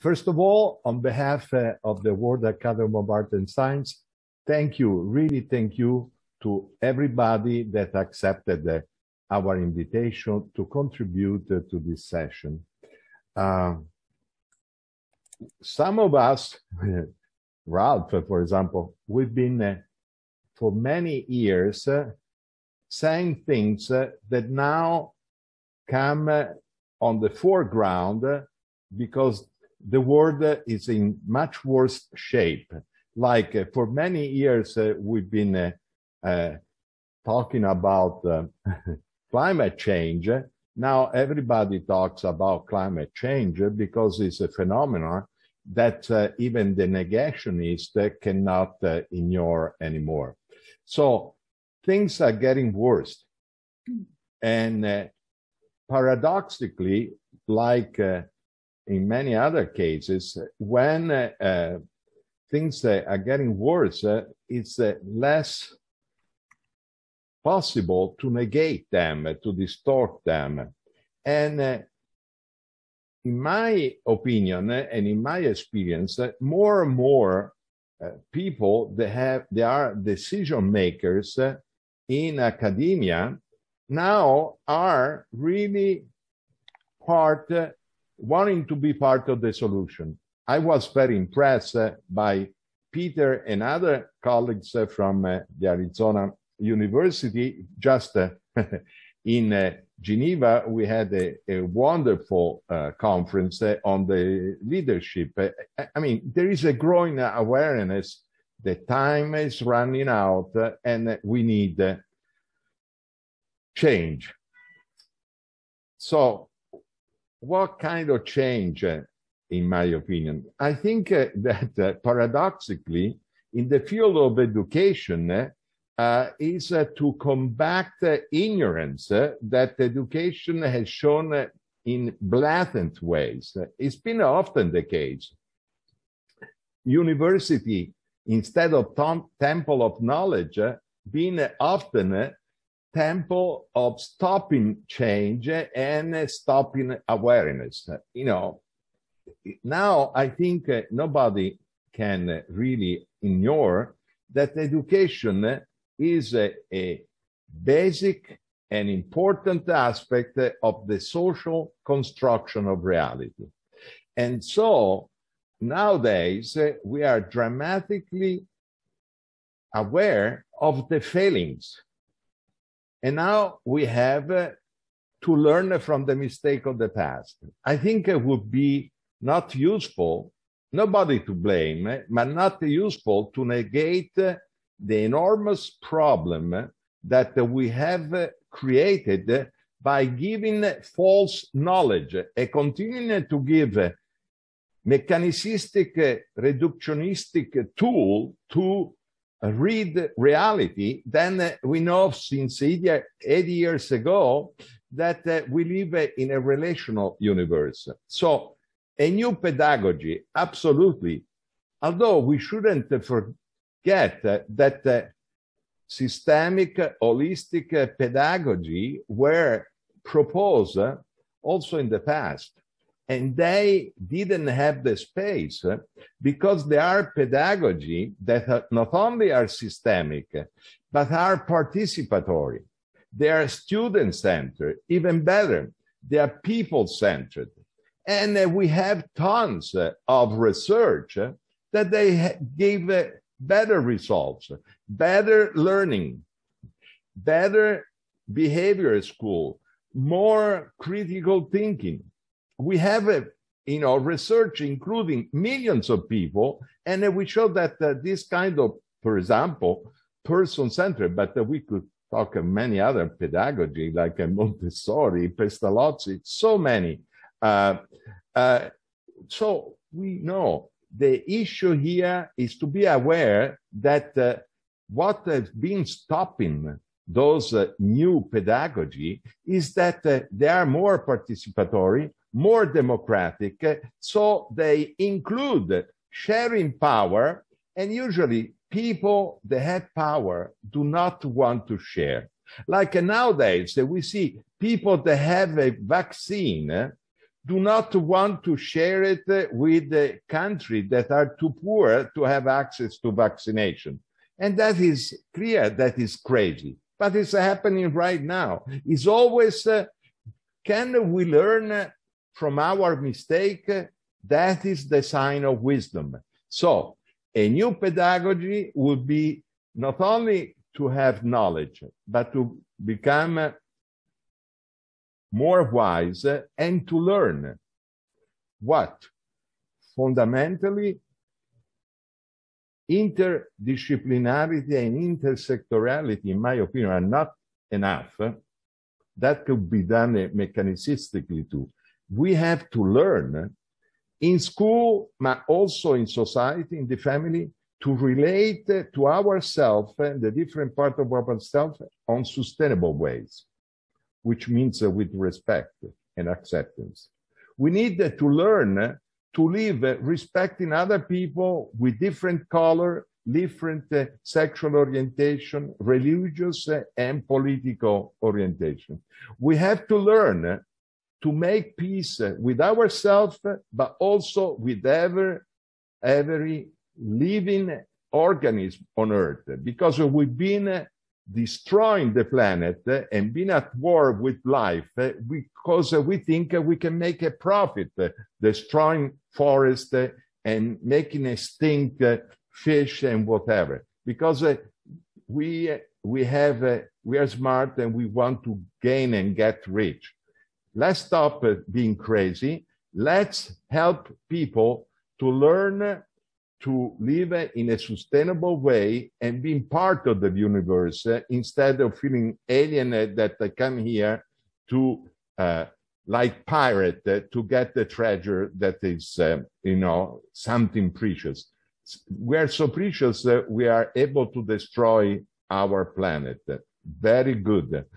First of all, on behalf uh, of the World Academy of Art and Science, thank you, really thank you to everybody that accepted uh, our invitation to contribute uh, to this session. Um, some of us, Ralph, for example, we've been uh, for many years uh, saying things uh, that now come on the foreground because the world is in much worse shape. Like uh, for many years, uh, we've been uh, uh talking about uh, climate change. Now everybody talks about climate change because it's a phenomenon that uh, even the negationist cannot ignore anymore. So things are getting worse. And paradoxically, like in many other cases, when uh, things are getting worse, uh, it's uh, less possible to negate them, uh, to distort them. And in my opinion and in my experience, more and more uh, people that have they are decision makers uh, in academia now are really part uh, wanting to be part of the solution. I was very impressed uh, by Peter and other colleagues uh, from uh, the Arizona University. Just in Geneva, we had a, a wonderful uh, conference uh, on the leadership. Uh, I mean, there is a growing awareness that time is running out and we need change. So what kind of change, uh, in my opinion? I think uh, that uh, paradoxically, in the field of education, uh, uh, is uh, to combat ignorance that education has shown in blatant ways. It's been often the case. University, instead of temple of knowledge, been often tempo of stopping change and stopping awareness. You know, now I think uh, nobody can really ignore that education is a, a basic and important aspect of the social construction of reality. And so nowadays uh, we are dramatically aware of the failings and now we have uh, to learn from the mistake of the past. I think it would be not useful, nobody to blame, but not useful to negate the enormous problem that we have created by giving false knowledge and continuing to give mechanistic, reductionistic tool to read reality, then uh, we know since 80 years ago that uh, we live uh, in a relational universe. So a new pedagogy, absolutely. Although we shouldn't forget that systemic, holistic pedagogy were proposed also in the past and they didn't have the space eh, because they are pedagogy that not only are systemic eh, but are participatory they are student centered even better they are people centered and eh, we have tons of research that they give better results better learning better behavior at school more critical thinking we have a you research including millions of people, and we show that uh, this kind of, for example, person-centered, but uh, we could talk of many other pedagogy like uh, Montessori, Pestalozzi, so many. Uh, uh, so we know the issue here is to be aware that uh, what has been stopping those uh, new pedagogy is that uh, they are more participatory more democratic. So they include sharing power, and usually people that have power do not want to share. Like nowadays, we see people that have a vaccine do not want to share it with the country that are too poor to have access to vaccination. And that is clear, that is crazy. But it's happening right now. It's always uh, can we learn from our mistake, that is the sign of wisdom. So, a new pedagogy would be not only to have knowledge, but to become more wise and to learn what fundamentally interdisciplinarity and intersectorality, in my opinion, are not enough. That could be done mechanistically too we have to learn in school, but also in society, in the family, to relate to ourselves and the different part of ourselves on sustainable ways, which means uh, with respect and acceptance. We need to learn to live respecting other people with different color, different uh, sexual orientation, religious uh, and political orientation. We have to learn to make peace uh, with ourselves, uh, but also with ever, every living organism on Earth, because we've been uh, destroying the planet and being at war with life because we think we can make a profit destroying forests and making extinct fish and whatever because we we have we are smart and we want to gain and get rich Let's stop being crazy. Let's help people to learn to live in a sustainable way and being part of the universe instead of feeling alienated that they come here to uh, like pirate uh, to get the treasure that is uh, you know something precious. We are so precious that we are able to destroy our planet. Very good.